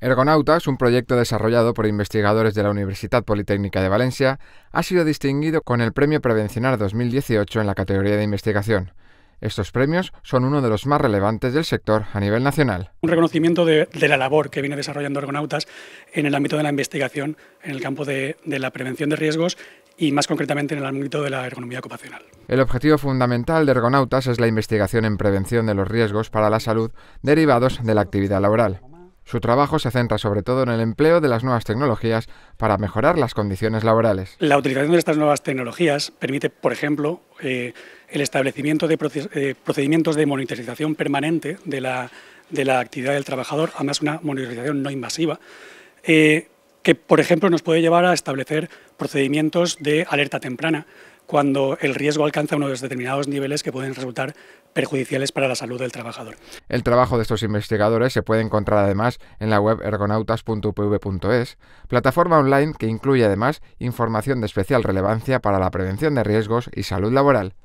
Ergonautas, un proyecto desarrollado por investigadores de la Universidad Politécnica de Valencia, ha sido distinguido con el Premio Prevencional 2018 en la categoría de investigación. Estos premios son uno de los más relevantes del sector a nivel nacional. Un reconocimiento de, la labor que viene desarrollando Ergonautas en el ámbito de la investigación, en el campo de la prevención de riesgos y más concretamente en el ámbito de la ergonomía ocupacional. El objetivo fundamental de Ergonautas es la investigación en prevención de los riesgos para la salud derivados de la actividad laboral. Su trabajo se centra sobre todo en el empleo de las nuevas tecnologías para mejorar las condiciones laborales. La utilización de estas nuevas tecnologías permite, por ejemplo, eh, el establecimiento de eh, procedimientos de monitorización permanente de la, actividad del trabajador, además una monitorización no invasiva, eh, que, por ejemplo, nos puede llevar a establecer procedimientos de alerta temprana cuando el riesgo alcanza uno los determinados niveles que pueden resultar perjudiciales para la salud del trabajador. El trabajo de estos investigadores se puede encontrar además en la web ergonautas.upv.es, plataforma online que incluye además información de especial relevancia para la prevención de riesgos y salud laboral.